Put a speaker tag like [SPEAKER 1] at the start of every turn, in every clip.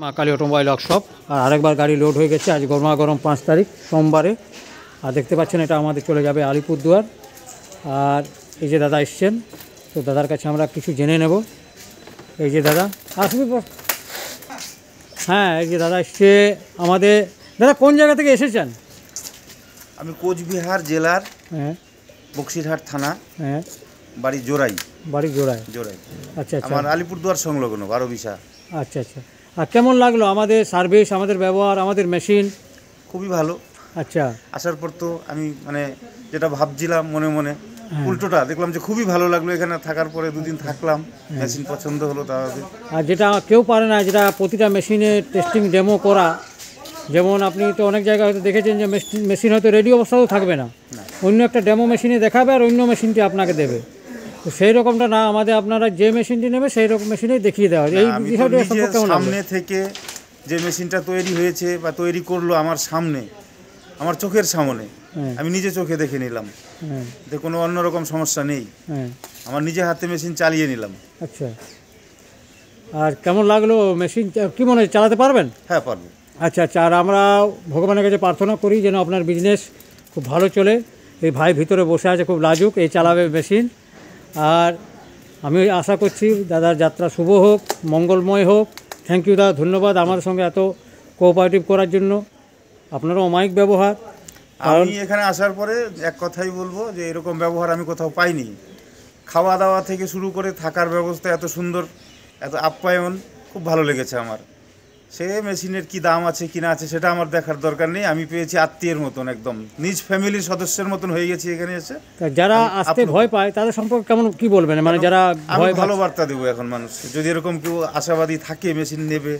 [SPEAKER 1] মা Kali automobile workshop আর আরেকবার গাড়ি লোড হয়ে গেছে আজ গরমা গরম পাঁচ তারিখ সোমবারে আর দেখতে পাচ্ছেন এটা আমাদের চলে যাবে আলিপুরদুয়ার আর এই যে দাদা এসছেন তো দাদার কাছে আমরা কিছু জেনে নেব এই যে দাদা আসবি হ্যাঁ এই যে দাদা এসছে আমাদের দাদা কোন জায়গা থেকে এসেছেন
[SPEAKER 2] আমি কোচবিহার জেলার হ্যাঁ বক্সিরহাট থানা হ্যাঁ বাড়ি জোড়াই বাড়ি জোড়াই জোড়াই আচ্ছা, আচ্ছা। আমার আলিপুরদুয়ার সংলগ্ন বারো বিশা
[SPEAKER 1] আচ্ছা আচ্ছা আর কেমন লাগলো আমাদের সার্ভিস আমাদের ব্যবহার আমাদের মেশিন খুবই ভালো আচ্ছা
[SPEAKER 2] আসার পর তো আমি মানে যেটা ভাবছিলাম মনে মনে হ্যাঁ। উল্টোটা দেখলাম যে খুবই ভালো লাগলো এখানে থাকার পরে দুদিন থাকলাম মেশিন হ্যাঁ। পছন্দ হলো তাহলে
[SPEAKER 1] আর যেটা কেউ পারে না যেটা প্রতিটা মেশিনে টেস্টিং ডেমো করা যেমন আপনি তো অনেক জায়গায় হয়তো দেখেছেন যে মেশিন হয়তো রেডিও অবস্থাতেও থাকবে না অন্য একটা ডেমো মেশিনে দেখাবে আর অন্য মেশিনটি আপনাকে দেবে তো সেই রকমটা না আমাদের আপনারা যে মেশিনটি নেবে সেই রকম মেশিনেই দেখিয়ে দেওয়া হয় এই সামনে
[SPEAKER 2] থেকে যে মেশিনটা তৈরি হয়েছে বা তৈরি করলো আমার সামনে আমার চোখের সামনে হ্যাঁ। আমি নিজে চোখে দেখে নিলাম হ্যাঁ। যে কোনো অন্যরকম সমস্যা নেই হ্যাঁ। আমার নিজে হাতে মেশিন চালিয়ে নিলাম আচ্ছা আর কেমন
[SPEAKER 1] লাগলো মেশিন কি মনে হয় চালাতে পারবেন হ্যাঁ পারবো আচ্ছা আচ্ছা আর আমরা ভগবানের কাছে প্রার্থনা করি যেন আপনার বিজনেস খুব ভালো চলে এই ভাই ভিতরে বসে আছে খুব লাজুক এই চালাবে মেশিন আর আমি আশা করছি দাদার যাত্রা শুভ হোক মঙ্গলময় হোক থ্যাংক ইউ দাদা ধন্যবাদ আমার সঙ্গে এত কোঅপারেটিভ করার জন্য আপনারও অমায়িক ব্যবহার আমি
[SPEAKER 2] এখানে আসার পরে এক কথাই বলবো যে এরকম ব্যবহার আমি কোথাও পাইনি খাওয়া দাওয়া থেকে শুরু করে থাকার ব্যবস্থা এত সুন্দর এত আপ্যায়ন খুব ভালো লেগেছে আমার সে মেশিনের কি দাম আছে কি না আছে সেটা আমার দেখার দরকার নেই আমি পেয়েছি আত্মীয়ের মতন একদম নিজ ফ্যামিলির সদস্যের মতন হয়ে গেছি এখানে এসে
[SPEAKER 1] যারা আসতে ভয় পায় তাদের সম্পর্কে কেমন কি বলবেন মানে যারা ভয় ভালো বার্তা
[SPEAKER 2] দেবো এখন মানুষ যদি এরকম কেউ আশাবাদী থাকে মেশিন নেবে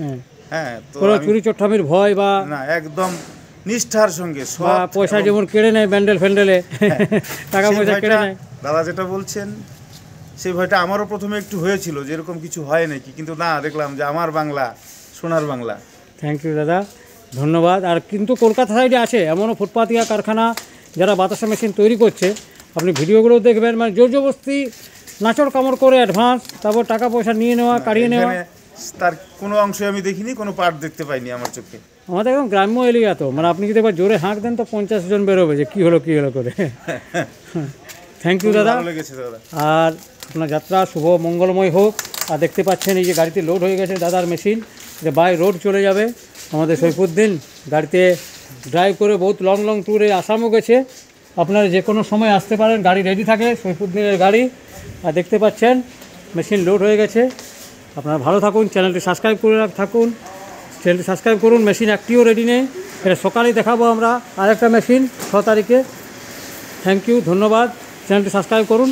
[SPEAKER 2] হ্যাঁ, হ্যাঁ তো চুরি চট্টামির ভয় বা না একদম নিষ্ঠার সঙ্গে সব পয়সা যেমন
[SPEAKER 1] কেড়ে নেয় ব্যান্ডেল ফ্যান্ডেলে হ্যাঁ, টাকা পয়সা কেড়ে নেয়
[SPEAKER 2] দাদা যেটা বলছেন সেই ভয়টা আমারও প্রথমে একটু হয়েছিল যে এরকম কিছু হয় নাকি কিন্তু না দেখলাম যে আমার বাংলা সোনার বাংলা
[SPEAKER 1] থ্যাংক ইউ দাদা ধন্যবাদ আর কিন্তু কলকাতা সাইডে আছে এমনও ফুটপাতিয়া কারখানা যারা বাতাসা মেশিন তৈরি করছে আপনি ভিডিওগুলো দেখবেন মানে জোর জবস্তি নাচর কামড় করে অ্যাডভান্স তারপর টাকা পয়সা নিয়ে নেওয়া কাড়িয়ে নেওয়া
[SPEAKER 2] তার কোনো অংশে আমি দেখিনি কোনো পার্ট দেখতে পাইনি আমার চোখে
[SPEAKER 1] আমাদের এখন গ্রাম্য এরিয়া তো মানে আপনি যদি একবার জোরে হাঁক দেন তো পঞ্চাশ জন বেরোবে যে কী হলো কী হলো করে থ্যাংক ইউ দাদা আর আপনার যাত্রা শুভ মঙ্গলময় হোক আর দেখতে পাচ্ছেন এই যে গাড়িতে লোড হয়ে গেছে দাদার মেশিন যে বাই রোড চলে যাবে আমাদের সৈফুদ্দিন গাড়িতে ড্রাইভ করে বহুত লং লং ট্যুরে আসামও গেছে আপনারা যে কোনো সময় আসতে পারেন গাড়ি রেডি থাকে সৈফুদ্দিনের গাড়ি আর দেখতে পাচ্ছেন মেশিন লোড হয়ে গেছে আপনারা ভালো থাকুন চ্যানেলটি সাবস্ক্রাইব করে থাকুন চ্যানেলটি সাবস্ক্রাইব করুন মেশিন একটিও রেডি নেই এটা সকালেই দেখাবো আমরা আরেকটা মেশিন ছ তারিখে থ্যাংক ইউ ধন্যবাদ চ্যানেলটি সাবস্ক্রাইব করুন